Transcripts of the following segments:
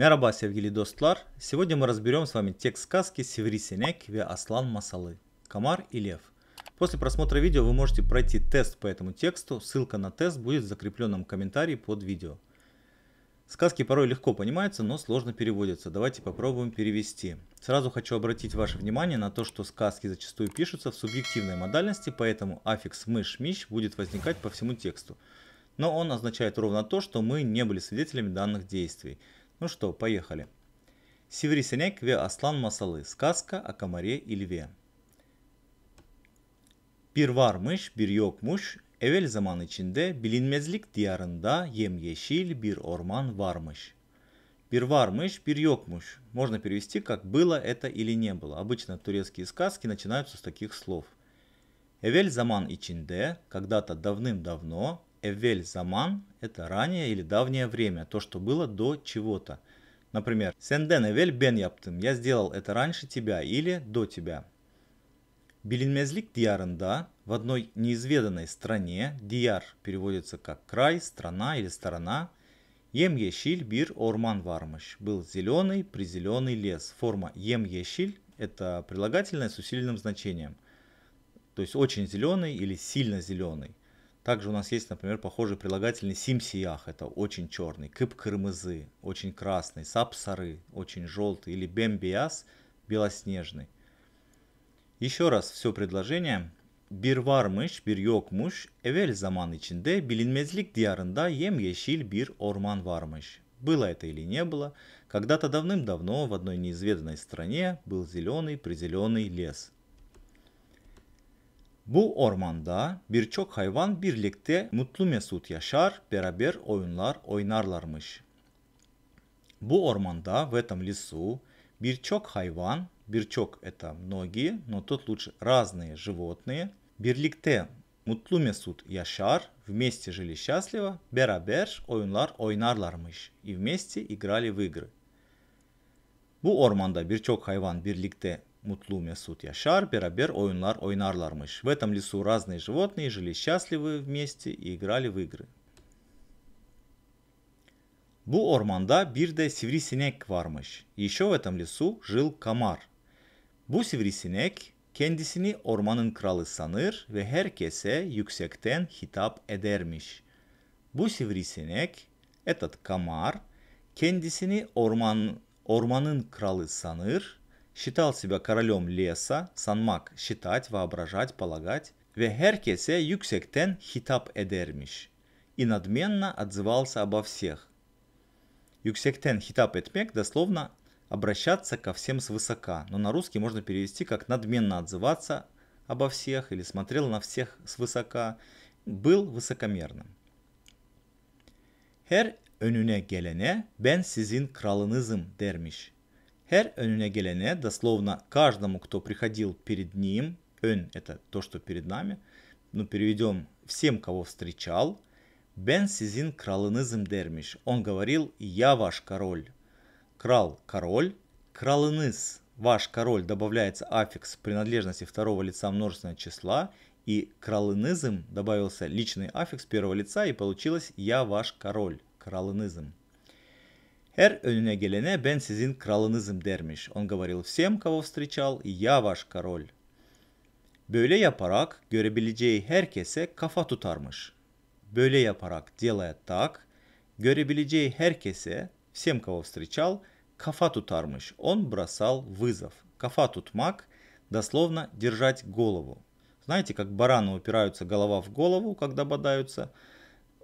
Merhaba sevgili dostlar. Сегодня мы разберем с вами текст сказки Севрисенек ве Аслан Масалы «Комар и лев». После просмотра видео вы можете пройти тест по этому тексту. Ссылка на тест будет в закрепленном комментарии под видео. Сказки порой легко понимаются, но сложно переводятся. Давайте попробуем перевести. Сразу хочу обратить ваше внимание на то, что сказки зачастую пишутся в субъективной модальности, поэтому аффикс «мыш-мищ» будет возникать по всему тексту. Но он означает ровно то, что мы не были свидетелями данных действий – ну что, поехали. Севрисенек ве аслан масалы. Сказка о комаре и льве. Bir varmış, bir yokmuş, evvel zaman içinde bilinmezlik diyarında yemyeşil bir orman varmış. Bir varmış, bir yokmuş. Можно перевести как было это или не было. Обычно турецкие сказки начинаются с таких слов. Эвель заман ичинде, когда-то давным-давно, Эвель Заман – это раннее или давнее время, то, что было до чего-то. Например, Сенден Эвель Бен Яптым – я сделал это раньше тебя или до тебя. Билинмезлик Диарында в одной неизведанной стране, Диар переводится как край, страна или сторона, Ем Ешиль Бир Орман Вармыш был зеленый, призеленый лес. Форма Ем Ешиль – это прилагательное с усиленным значением, то есть очень зеленый или сильно зеленый. Также у нас есть, например, похожие прилагательные симсиях, это очень черный, кып-кырмызы, очень красный, сапсары, очень желтый, или бембиас, белоснежный. Еще раз все предложение. Bir varmış, bir yokmuş, evvel zaman içinde bilinmezlik diyarında yemyeşil bir orman varmış. Было это или не было, когда-то давным-давно в одной неизведанной стране был зеленый призеленый лес – Bu ormanda birçok hayvan birlikte mutlu mesut yaşar, beraber oyunlar oynarlarmış. Bu ormanda, в этом лесу, birçok hayvan, birçok это многие, но тут лучше разные животные, birlikte mutlu mesut yaşar, вместе жили счастливо, beraber oyunlar oynarlarmış и вместе играли в игры. Bu ormanda birçok hayvan birlikte Мутлу Месут Яшар Берабер Ойнлар Ойнар Лармыш. В этом лесу разные животные жили счастливы вместе и играли в игры. Bu ormanda bir de sivrisinek varmış. Еще в этом лесу жил комар. Bu sivrisinek kendisini ormanın kralı sanır ve herkese yüksekten hitap edermiş. Bu sivrisinek, этот комар, kendisini orman, ormanın kralı sanır считал себя королем леса, санмак – считать, воображать, полагать, ve herkese юксектен хитап edermiş и надменно отзывался обо всех. Юксектен хитап etmek дословно обращаться ко всем свысока, но на русский можно перевести как надменно отзываться обо всех или смотрел на всех свысока, был высокомерным. Her önüne gelene ben sizin kralınızım dermiş. Her önüne gelene, дословно каждому, кто приходил перед ним, ön это то, что перед нами, ну переведем всем, кого встречал, ben sizin kralınızım dermiş. Он говорил, я ваш король. Крал – король, кралыныз – ваш король, добавляется аффикс принадлежности второго лица множественного числа, и кралынызм добавился личный аффикс первого лица, и получилось «я ваш король» – кралынызм. Her önüne gelene ben sizin kralınızım dermiş. Он говорил всем, кого встречал, я ваш король. Böyle yaparak görebileceği herkese kafa tutarmış. Böyle yaparak, делая так, görebileceği herkese, всем, кого встречал, kafa tutarmış. Он бросал вызов. Kafa tutmak, дословно держать голову. Знаете, как бараны упираются голова в голову, когда бодаются –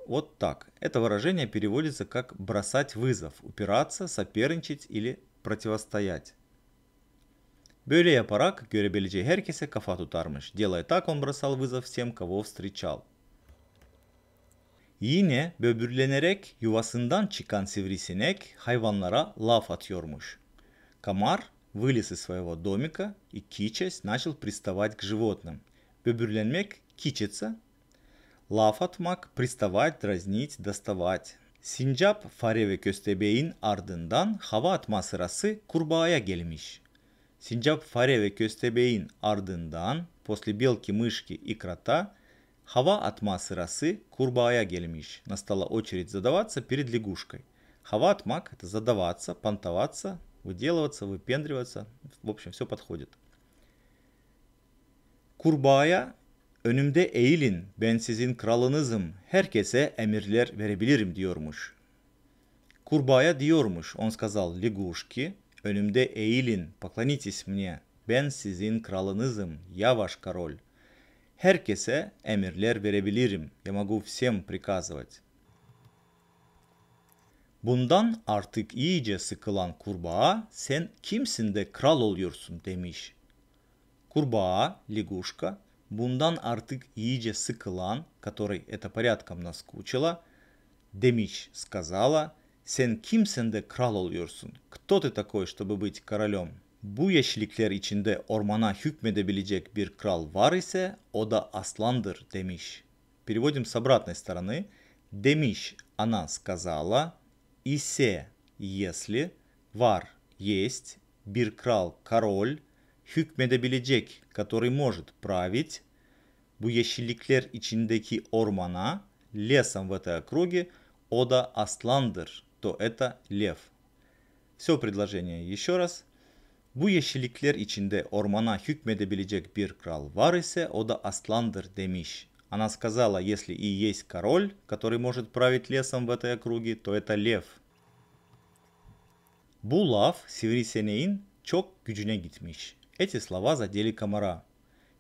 вот так. Это выражение переводится как «бросать вызов», «упираться», «соперничать» или «противостоять». Böyle yaparak görebileceği herkese kafa tutarmış. Делая так, он бросал вызов всем, кого встречал. Yine böbürlenerek yuvasından çıkan sivrisinek hayvanlara laf atıyormuş. Комар вылез из своего домика и, кичась, начал приставать к животным. Бебюрленмек – кичиться, Lafatmak, приставать, дразнить, доставать. Sincap fare ve köstebeğin ardından hava atma sırası kurbağaya gelmiş. Sincap fare ve köstebeğin ardından после белки, мышки и крота Хава атма сырасы курбая гельмиш. Настала очередь задаваться перед лягушкой. Хава атмак – это задаваться, понтоваться, выделываться, выпендриваться. В общем, все подходит. Курбая Önümde eğilin, ben sizin kralınızım, herkese emirler verebilirim diyormuş. Kurbağaya diyormuş, Onskazal сказал önümde eğilin, поклонитесь мне, ben sizin kralınızım, я ваш король. Herkese emirler verebilirim, я могу всем приказывать. Bundan artık iyice sıkılan kurbağa sen kimsin de kral oluyorsun demiş. Kurbağa, liguşka Bundan artık iyice sıkılan, которой это порядком наскучило, Демич сказала, sen kimsin de kral oluyorsun? Кто ты такой, чтобы быть королем? Bu yeşillikler içinde ormana hükmedebilecek bir kral var ise o da aslandır demiş. Переводим с обратной стороны. Демиш – она сказала. Исе – если. Var – есть. Bir kral – король hükmedebilecek, который может править, bu yeşillikler içindeki ormana, лесом в этой округе, о да асландыр, то это лев. Все предложение еще раз. Bu yeşillikler içinde ormana hükmedebilecek bir kral var ise o da aslandır demiş. Она сказала, если и есть король, который может править лесом в этой округе, то это лев. Bu laf sivriseneğin çok gücüne gitmiş. Эти слова задели комара.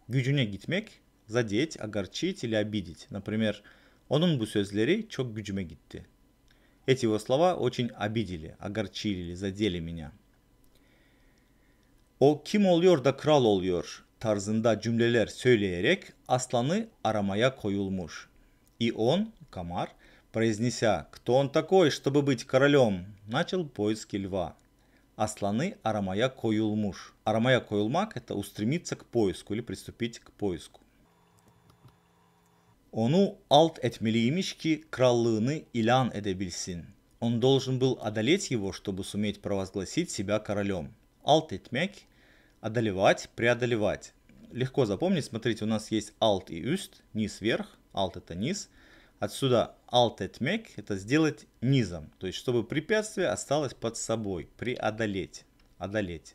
Гюджуне гитмек задеть, огорчить или обидеть. Например, onun bu sözleri çok gücüme gitti. Эти его слова очень обидели, огорчили или задели меня. О kim oluyor da kral oluyor tarzında cümleler söyleyerek aslanı aramaya koyulmuş. И он, комар, произнеся «Кто он такой, чтобы быть королем?» начал поиски льва – aslanı aramaya koyulmuş. Aramaya koyulmak это устремиться к поиску или приступить к поиску. Onu alt etmeliymiş ki krallığını ilan edebilsin. Он должен был одолеть его, чтобы суметь провозгласить себя королем. Alt etmek – одолевать, преодолевать. Легко запомнить, смотрите, у нас есть алт и üst, низ вверх, Алт это низ. Отсюда alt etmek – это сделать низом, то есть чтобы препятствие осталось под собой, преодолеть, одолеть.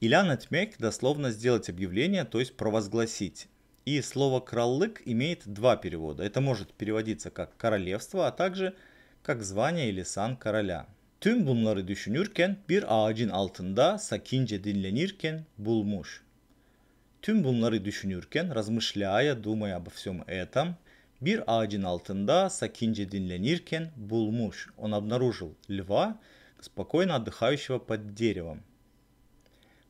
Ilan etmek – дословно сделать объявление, то есть провозгласить. И слово «кралык» имеет два перевода. Это может переводиться как «королевство», а также как звание или сан короля. Tüm bunları düşünürken bir ağacın altında sakince dinlenirken bulmuş. Tüm bunları düşünürken, размышляя, думая обо всем этом, Bir ağacın altında Сакинджи dinlenirken bulmuş. Он обнаружил льва, спокойно отдыхающего под деревом.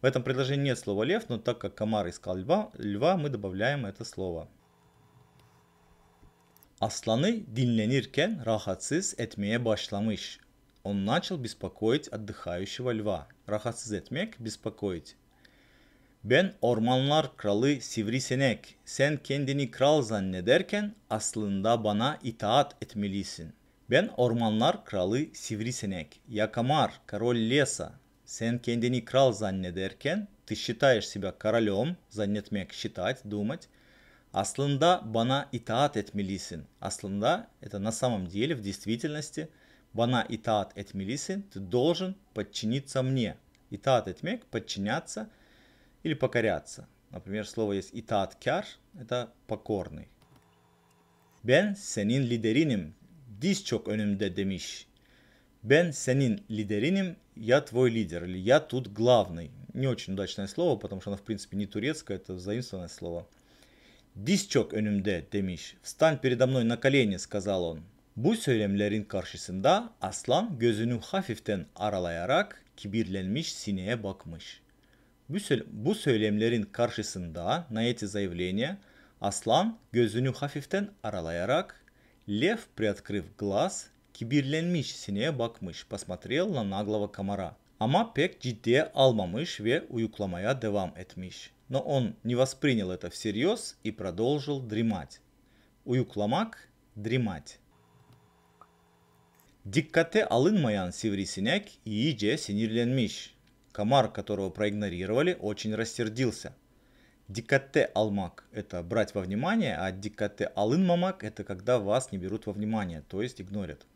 В этом предложении нет слова лев, но так как комар искал льва, льва мы добавляем это слово. Aslanı dinlenirken рахатсиз этмея башламыш. Он начал беспокоить отдыхающего льва. Рахатсиз этмек беспокоить. Ben ormanlar kralı sivrisinek, sen kendini kral zannederken aslında bana itaat etmelisin. Ben ormanlar kralı sivrisinek, yakamar, karol lesa. Sen kendini kral zannederken, ты считаешь себя королем, zannetmek, считать, думать. Aslında bana itaat etmelisin. Aslında, это на самом деле, в действительности, bana itaat etmelisin, ты должен подчиниться мне. Itaat etmek, подчиняться – или покоряться. Например, слово есть итат кяр, это покорный. Ben senin liderinim, diz çok önümde demiş. Ben senin liderinim, я твой лидер, или я тут главный. Не очень удачное слово, потому что оно, в принципе, не турецкое, это заимствованное слово. Diz çok önümde demiş. Встань передо мной на колени, сказал он. Bu söylemlerin karşısında aslan gözünü hafiften aralayarak kibirlenmiş sineğe bakmış. Bu söylemlerin karşısında Nayeti заявления aslan gözünü hafiften aralayarak Лев, приоткрыв глаз, kibirlenmiş sineğe bakmış, посмотрел на наглого комара. Ama pek ciddiye almamış ve uyuklamaya devam etmiş. Но он не воспринял это всерьез и продолжил дремать. Uyuklamak, дремать. Dikkate alınmayan sivrisinek iyice sinirlenmiş. Комар, которого проигнорировали, очень рассердился. Дикате алмак – это брать во внимание, а дикате алын мамак – это когда вас не берут во внимание, то есть игнорят.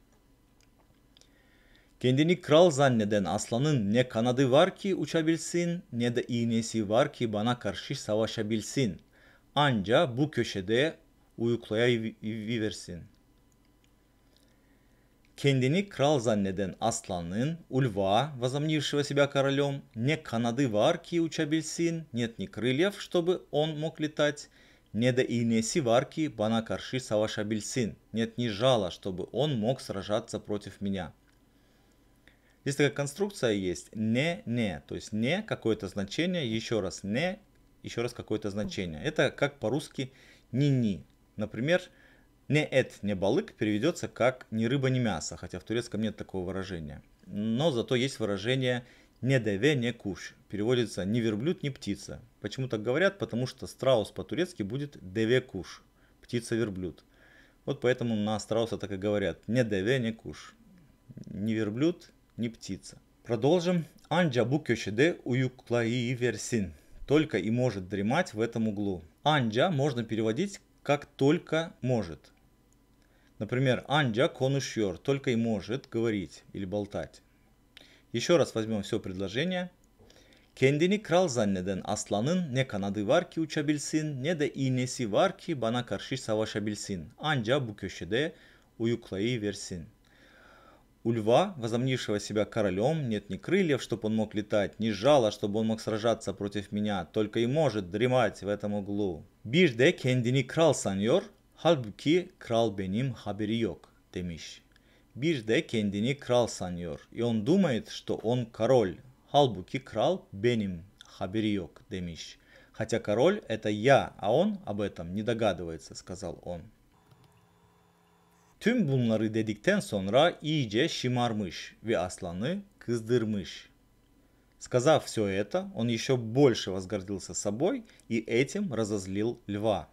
Kendini kral zanneden aslanın ne kanadı var ki uçabilsin ne de iğnesi var ki bana karşı savaşabilsin. Anca bu köşede uyuklayıversin. Kendini kral zanneden асланын, Ульва, возомнившего себя королем, не канады в арке учабельсин, нет ни крыльев, чтобы он мог летать, не да и не сиварки, бана карши савашабельсин, нет ни жала, чтобы он мог сражаться против меня. Здесь такая конструкция есть не-не, то есть не какое-то значение, еще раз не, еще раз какое-то значение. Это как по-русски ни-ни. Например, не эт, не балык переведется как ни рыба, ни мясо, хотя в турецком нет такого выражения. Но зато есть выражение не деве, не куш. Переводится ни верблюд, ни птица. Почему так говорят? Потому что страус по-турецки будет деве куш, птица-верблюд. Вот поэтому на страуса так и говорят. Не деве, не куш. Ни верблюд, ни птица. Продолжим. Анджа бу кёшеде уюклаи версин. Только и может дремать в этом углу. Анджа можно переводить как только может. Например, Анджа конушьор только и может говорить или болтать. Еще раз возьмем все предложение. Kendini крал занеден. Асланын не канады var ki uçabilsin ne de iğnesi var ki bana karşı savaşabilsin. Anca bu köşede uyuklayıversin. У льва, возомнившего себя королем, нет ни крыльев, чтобы он мог летать, ни жала, чтобы он мог сражаться против меня, только и может дремать в этом углу. Bir de kendini kral sanıyor, Halbuki kral benim haberi yok demiş. Bir de kendini kral sanıyor. И он думает, что он король. Halbuki kral benim haberi yok demiş. Хотя король это я, а он об этом не догадывается, сказал он. Tüm bunları dedikten sonra iyice şımarmış ve aslanı kızdırmış. Сказав все это, он еще больше возгордился собой и этим разозлил льва.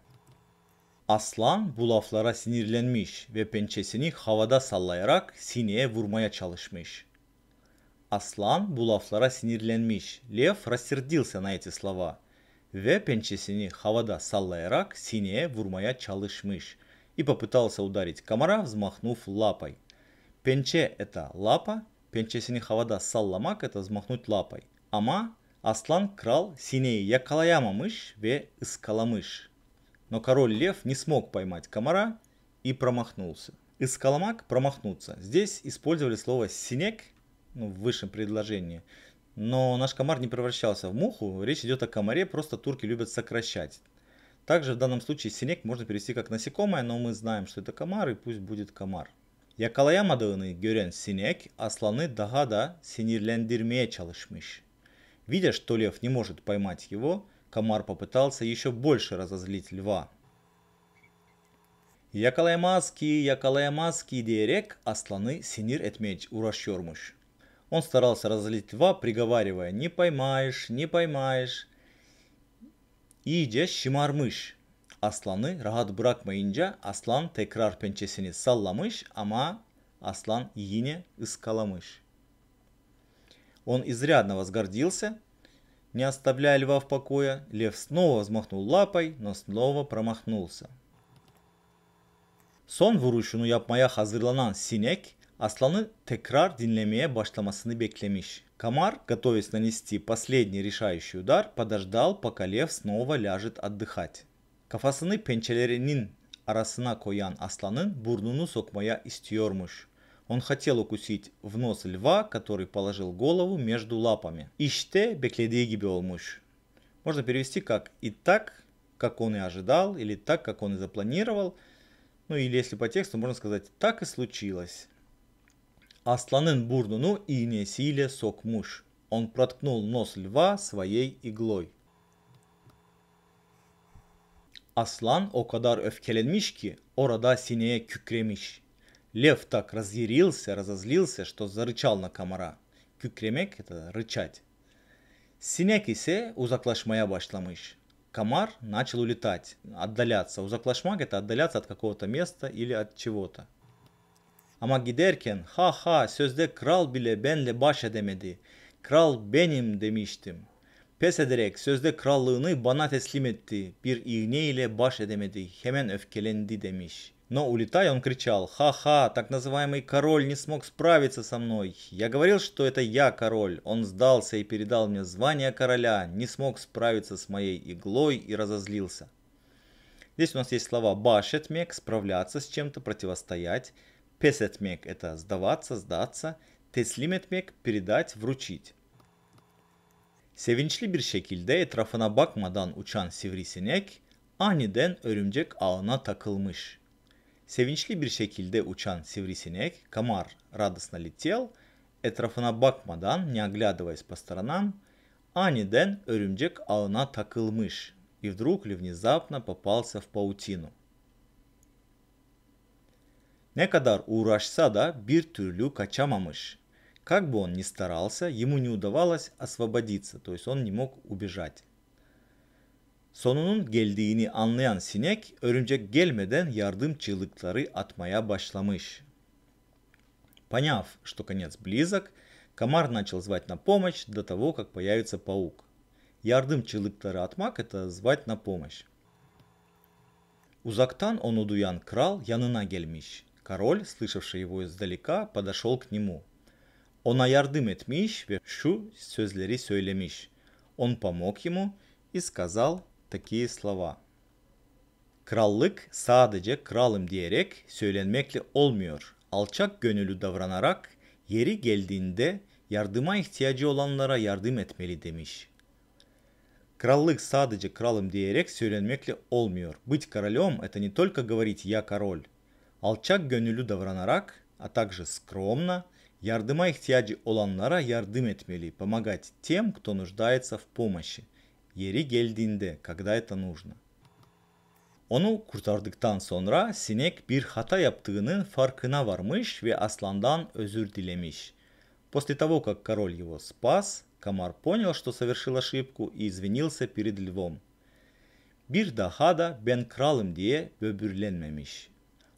Aslan bu laflara sinirlenmiş ve pençesini havada sallayarak sineye vurmaya çalışmış. Aslan bu laflara sinirlenmiş. lev рассердился на эти слова ve pençesini havada sallayarak sineye vurmaya çalışmış. И попытался ударить комара, взмахнув лапой. Pençe это лапа, pençesini havada sallamak это взмахнуть лапой. Ama aslan kral sineği yakalayamamış ve ıskalamış. но король-лев не смог поймать комара и промахнулся. Из каламак промахнуться. Здесь использовали слово «синек» ну, в высшем предложении. Но наш комар не превращался в муху, речь идет о комаре, просто турки любят сокращать. Также в данном случае синек можно перевести как насекомое, но мы знаем, что это комар, и пусть будет комар. Yakalayamadığını gören sinek aslanı daha da sinirlendirmeye çalışmış. Видя, что лев не может поймать его, Комар попытался еще больше разозлить льва. Якалаймаски, якалаймаски дерек, асланы синир этмеч урашьормуш. Он старался разозлить льва, приговаривая «Не поймаешь, не поймаешь». İyice şımarmış. Aslanı rahat bırakmayınca аслан текрар pençesini салламыш, ама аслан yine искаламыш. Он изрядно возгордился, не оставляя льва в покое, лев снова взмахнул лапой, но снова промахнулся. Son vuruşunu yapmaya hazırlanan sinek aslanı tekrar dinlemeye başlamasını beklemiş. Комар, готовясь нанести последний решающий удар, подождал, пока лев снова ляжет отдыхать. Kafasını pençelerinin arasına koyan aslanın burnunu sokmaya istiyormuş. Он хотел укусить в нос льва, который положил голову между лапами. «Иште бекледеги муж. Можно перевести как «и так, как он и ожидал», или «так, как он и запланировал». Ну или если по тексту, можно сказать «так и случилось». Асланын бурнуну и не силе сок муж. Он проткнул нос льва своей иглой. Аслан o kadar öfkelenmiş ki orada sineğe kükremiş. Лев так разъярился, разозлился, что зарычал на комара. Кükremek – это рычать. Синяк исе uzaklaşmaya başlamış. Комар начал улетать, отдаляться. Узаклашмак – это отдаляться от какого-то места или от чего-то. Ama giderken ha-ha sözde kral bile benle baş edemedi. Kral benim demiştim. Pes ederek sözde krallığını bana teslim etti. Bir iğne ile baş edemedi. Hemen öfkelendi demiş. Но, улетая, он кричал «Ха-ха, так называемый король не смог справиться со мной. Я говорил, что это я король. Он сдался и передал мне звание короля, не смог справиться с моей иглой и разозлился». Здесь у нас есть слова «башетмек» – справляться с чем-то, противостоять. «Песетмек» – это сдаваться, сдаться. «Теслиметмек» – передать, вручить. Sevinçli bir şekilde etrafına bakmadan uçan sivrisinek aniden örümcek ağına takılmış. Sevinçli bir şekilde uçan sivrisinek Kamar радостно летел, etrafına bakmadan, не оглядываясь по сторонам, aniden örümcek ağına takılmış и вдруг ли внезапно попался в паутину. Ne kadar uğraşsa da bir türlü kaçamamış. Как бы он ни старался, ему не удавалось освободиться, то есть он не мог убежать. Sonunun geldiğini anlayan sinek örümcek gelmeden yardım çığlıkları atmaya başlamış. Поняв, что конец близок, комар начал звать на помощь до того, как появится паук. Yardım çığlıkları atmak это звать на помощь. Uzaktan onu duyan kral yanına gelmiş. Король, слышавший его издалека, подошел к нему. Ona yardım etmiş ve şu sözleri söylemiş. Он помог ему и сказал Taki slava. Krallık sadece kralım diyerek söylenmekle olmuyor. Alçak gönüllü davranarak yeri geldiğinde yardıma ihtiyacı olanlara yardım etmeli demiş. Krallık sadece kralım diyerek söylenmekle olmuyor. Быть королем – это не только говорить «я король». Alçak gönüllü davranarak, а также скромно, yardıma ihtiyacı olanlara yardım etmeli, помогать тем, кто нуждается в помощи. yeri geldiğinde, kagdayta нужно. Onu kurtardıktan sonra sinek bir hata yaptığını farkına varmış ve aslandan özür dilemiş. После того, как король его спас, комар понял, что совершил ошибку и извинился перед львом. Bir daha da ben kralım diye böbürlenmemiş.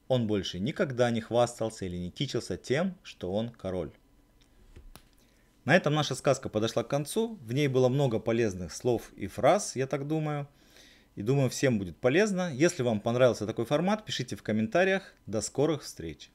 Он больше никогда не хвастался или не кичился тем, что он король. На этом наша сказка подошла к концу. В ней было много полезных слов и фраз, я так думаю. И думаю, всем будет полезно. Если вам понравился такой формат, пишите в комментариях. До скорых встреч!